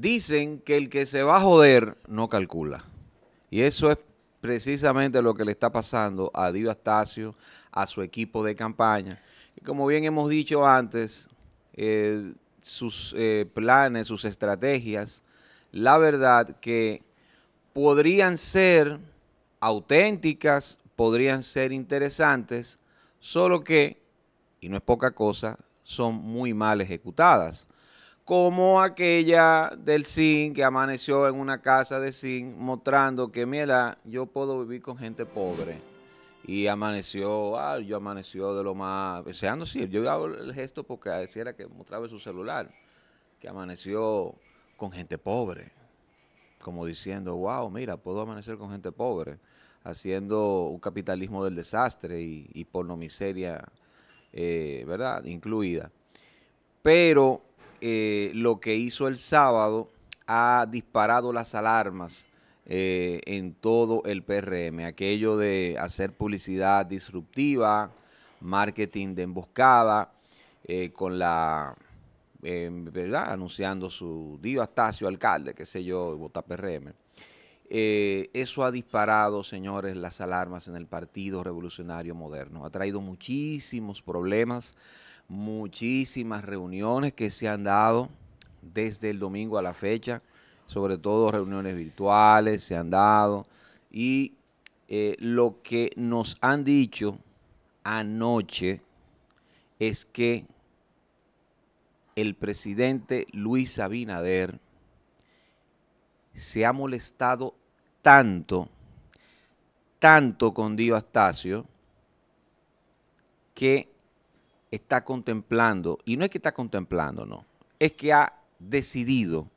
Dicen que el que se va a joder no calcula. Y eso es precisamente lo que le está pasando a Dio Astacio, a su equipo de campaña. Y como bien hemos dicho antes, eh, sus eh, planes, sus estrategias, la verdad que podrían ser auténticas, podrían ser interesantes, solo que, y no es poca cosa, son muy mal ejecutadas como aquella del zinc que amaneció en una casa de zinc mostrando que, mira, yo puedo vivir con gente pobre. Y amaneció, ah, yo amaneció de lo más... Deseando, sí, yo hago el gesto porque era que mostraba su celular, que amaneció con gente pobre. Como diciendo, wow, mira, puedo amanecer con gente pobre, haciendo un capitalismo del desastre y, y miseria eh, ¿verdad? Incluida. Pero eh, lo que hizo el sábado ha disparado las alarmas eh, en todo el PRM. Aquello de hacer publicidad disruptiva, marketing de emboscada, eh, con la, em, Anunciando su Dio Astacio, alcalde, que sé yo, vota PRM. eso ha disparado, señores, las alarmas en el Partido Revolucionario Moderno. Ha traído muchísimos problemas muchísimas reuniones que se han dado desde el domingo a la fecha, sobre todo reuniones virtuales se han dado y eh, lo que nos han dicho anoche es que el presidente Luis Abinader se ha molestado tanto, tanto con Dio Astacio, que está contemplando, y no es que está contemplando, no, es que ha decidido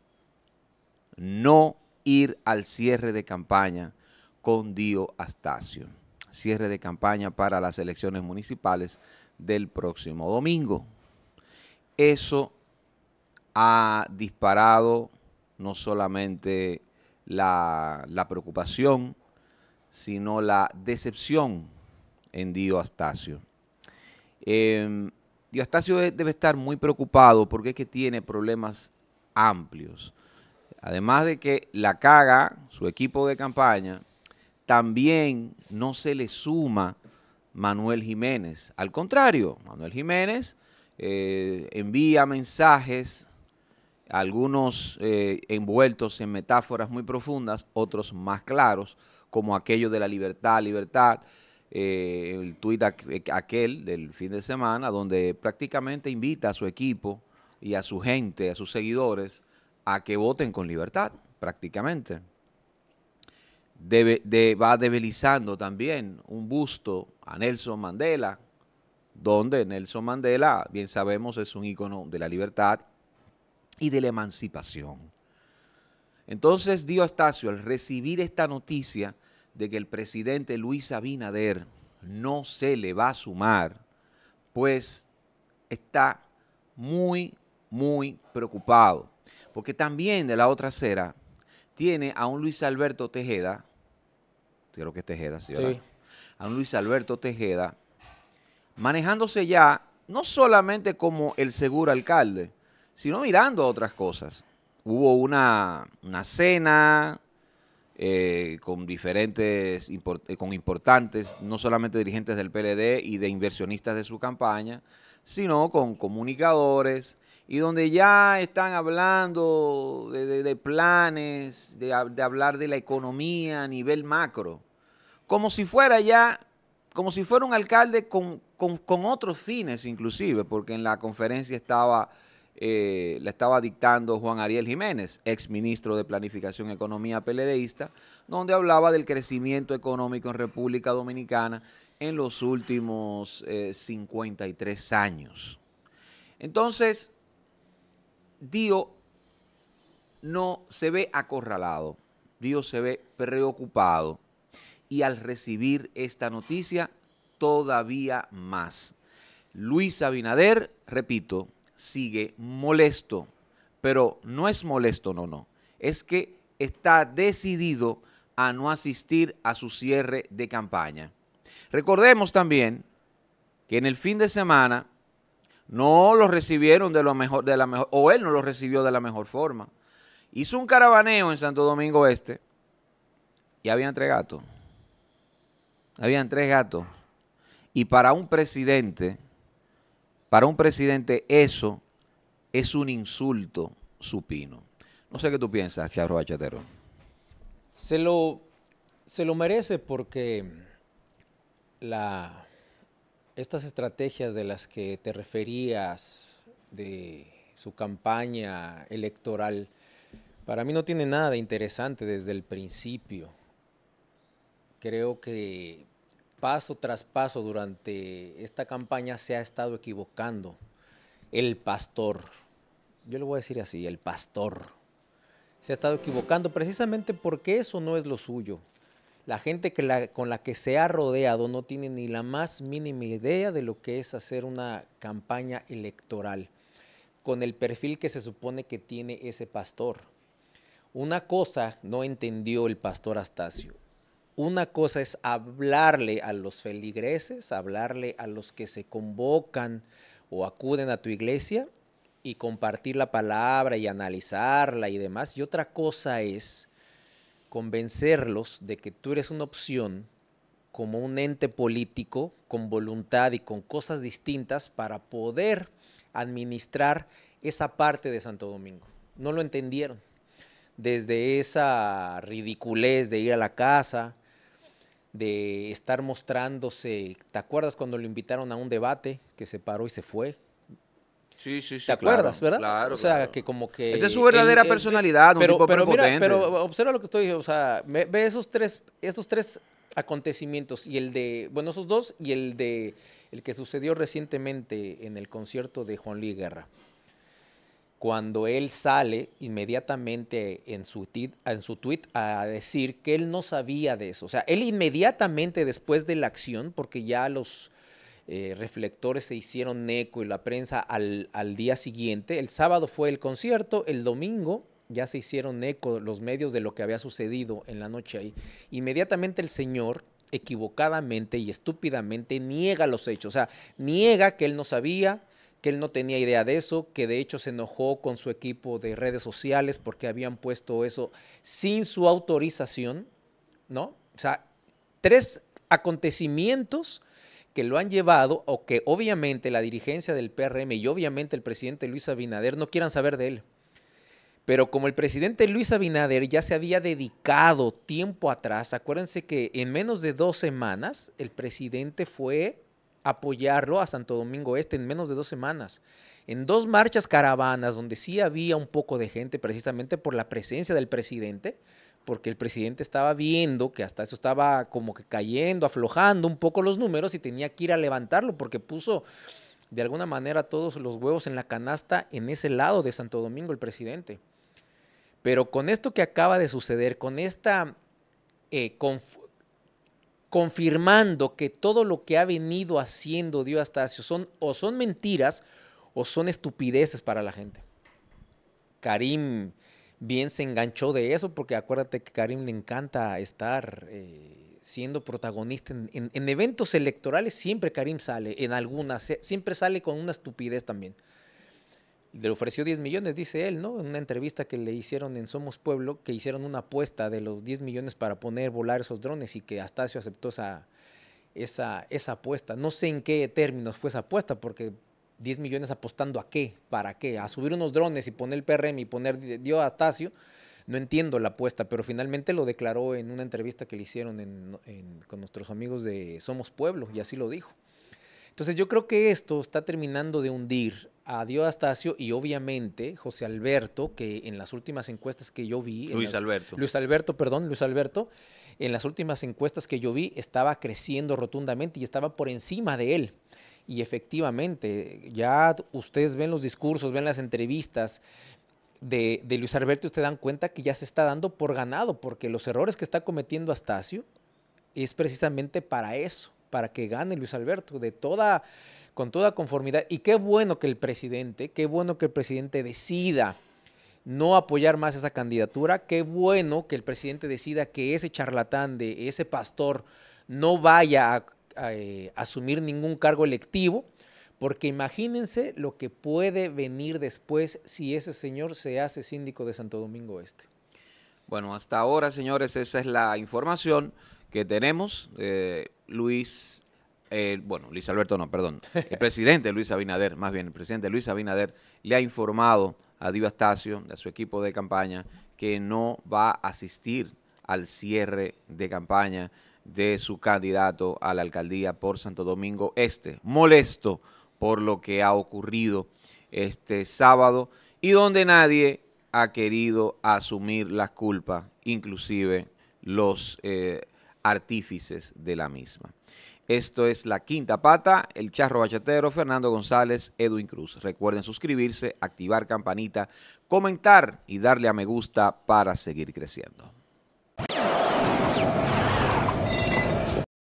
no ir al cierre de campaña con Dio Astacio. Cierre de campaña para las elecciones municipales del próximo domingo. Eso ha disparado no solamente la, preocupación, sino la decepción en Dio Astacio. Eh, em, Diostasio debe estar muy preocupado porque es que tiene problemas amplios. Además de que la caga, su equipo de campaña, también no se le suma Manuel Jiménez. Al contrario, Manuel Jiménez eh, envía mensajes, algunos eh, envueltos en metáforas muy profundas, otros más claros, como aquello de la libertad, libertad. Eh, el tuit eh, aquel del fin de semana, donde prácticamente invita a su equipo y a su gente, a sus seguidores, a que voten con libertad, prácticamente. va debilizando también un busto a Nelson Mandela, donde Nelson Mandela, bien sabemos, es un ícono de la libertad y de la emancipación. Entonces, Dio Astacio, al recibir esta noticia, de que el presidente Luis Abinader no se le va a sumar, pues está muy, muy preocupado. Porque también de la otra acera tiene a un Luis Alberto Tejeda, creo que es Tejeda, ¿sí, sí. A un Luis Alberto Tejeda, manejándose ya no solamente como el seguro alcalde, sino mirando a otras cosas. Hubo una, una cena eh, con diferentes, eh, con importantes, no solamente dirigentes del PLD y de inversionistas de su campaña, sino con comunicadores y donde ya están hablando de, planes, de, hablar de la economía a nivel macro, como si fuera ya como si fuera un alcalde con, otros fines inclusive, porque en la conferencia estaba eh, le la estaba dictando Juan Ariel Jiménez, ex ministro de Planificación y Economía PLDista, donde hablaba del crecimiento económico en República Dominicana en los últimos 53 eh, años. Entonces, Dio no se ve acorralado, Dio se ve preocupado y al recibir esta noticia todavía más. Luis Abinader, repito, sigue molesto, pero no es molesto, no, no. Es que está decidido a no asistir a su cierre de campaña. Recordemos también que en el fin de semana no lo recibieron de lo mejor, de la mejor, o él no lo recibió de la mejor forma. Hizo un caravaneo en Santo Domingo Este y había tres gatos. Habían tres gatos. Y para un presidente para un presidente eso es un insulto supino. No sé qué tú piensas, Charro Bachatero. Se lo, se lo merece porque la, estas estrategias de las que te referías de su campaña electoral, para mí no tiene nada de interesante desde el principio. Creo que paso tras paso durante esta campaña se ha estado equivocando el pastor. Yo le voy a decir así, el pastor. Se ha estado equivocando precisamente porque eso no es lo suyo. La gente que con la que se ha rodeado no tiene ni la más mínima idea de lo que es hacer una campaña electoral con el perfil que se supone que tiene ese pastor. Una cosa no entendió el pastor Astacio una cosa es hablarle a los feligreses, hablarle a los que se convocan o acuden a tu iglesia y compartir la palabra y analizarla y demás. Y otra cosa es convencerlos de que tú eres una opción como un ente político con voluntad y con cosas distintas para poder administrar esa parte de Santo Domingo. No lo entendieron. Desde esa ridiculez de ir a la casa, de estar mostrándose. ¿Te acuerdas cuando lo invitaron a un debate que se paró y se fue? Sí, sí, sí. ¿Te acuerdas, verdad? Claro. O sea, que como que. Esa es su verdadera personalidad, pero, pero mira, pero observa lo que estoy. diciendo, O sea, ve, esos tres, esos tres acontecimientos y el de. Bueno, esos dos y el de. El que sucedió recientemente en el concierto de Juan Luis Guerra cuando él sale inmediatamente en su, tweet, en su tweet a decir que él no sabía de eso. O sea, él inmediatamente después de la acción, porque ya los eh, reflectores se hicieron eco y la prensa al, al día siguiente, el sábado fue el concierto, el domingo ya se hicieron eco los medios de lo que había sucedido en la noche ahí. Inmediatamente el señor equivocadamente y estúpidamente niega los hechos, o sea, niega que él no sabía, que él no tenía idea de eso, que de hecho se enojó con su equipo de redes sociales porque habían puesto eso sin su autorización, ¿no? O sea, tres acontecimientos que lo han llevado o que obviamente la dirigencia del PRM y obviamente el presidente Luis Abinader no quieran saber de él. Pero como el presidente Luis Abinader ya se había dedicado tiempo atrás, acuérdense que en menos de dos semanas el presidente fue apoyarlo a Santo Domingo Este en menos de dos semanas. En dos marchas caravanas donde sí había un poco de gente precisamente por la presencia del presidente, porque el presidente estaba viendo que hasta eso estaba como que cayendo, aflojando un poco los números y tenía que ir a levantarlo porque puso de alguna manera todos los huevos en la canasta en ese lado de Santo Domingo el presidente. Pero con esto que acaba de suceder, con esta eh, confirmando que todo lo que ha venido haciendo Dios son o son mentiras o son estupideces para la gente. Karim bien se enganchó de eso porque acuérdate que Karim le encanta estar eh, siendo protagonista en, eventos electorales, siempre Karim sale en algunas, siempre sale con una estupidez también le ofreció 10 millones, dice él, ¿no? En una entrevista que le hicieron en Somos Pueblo, que hicieron una apuesta de los 10 millones para poner volar esos drones y que Astacio aceptó esa, esa, apuesta. No sé en qué términos fue esa apuesta, porque 10 millones apostando a qué, para qué, a subir unos drones y poner el PRM y poner dio Astacio. No entiendo la apuesta, pero finalmente lo declaró en una entrevista que le hicieron con nuestros amigos de Somos Pueblo, y así lo dijo. Entonces yo creo que esto está terminando de hundir a Astacio y obviamente José Alberto, que en las últimas encuestas que yo vi... Luis Alberto. Luis Alberto, perdón, Luis Alberto, en las últimas encuestas que yo vi estaba creciendo rotundamente y estaba por encima de él. Y efectivamente, ya ustedes ven los discursos, ven las entrevistas, de, de, Luis Alberto, ustedes dan cuenta que ya se está dando por ganado, porque los errores que está cometiendo Astacio es precisamente para eso, para que gane Luis Alberto. De toda con toda conformidad. Y qué bueno que el presidente, qué bueno que el presidente decida no apoyar más esa candidatura. Qué bueno que el presidente decida que ese charlatán de ese pastor no vaya a, eh, asumir ningún cargo electivo, porque imagínense lo que puede venir después si ese señor se hace síndico de Santo Domingo Este. Bueno, hasta ahora, señores, esa es la información que tenemos. de eh, Luis bueno, Luis Alberto no, perdón, el presidente Luis Abinader, más bien, el presidente Luis Abinader le ha informado a Diva Astacio, a su equipo de campaña, que no va a asistir al cierre de campaña de su candidato a la alcaldía por Santo Domingo Este, molesto por lo que ha ocurrido este sábado y donde nadie ha querido asumir la culpa, inclusive los eh, artífices de la misma. Esto es La Quinta Pata, el charro bachatero, Fernando González, Edwin Cruz. Recuerden suscribirse, activar campanita, comentar y darle a me gusta para seguir creciendo.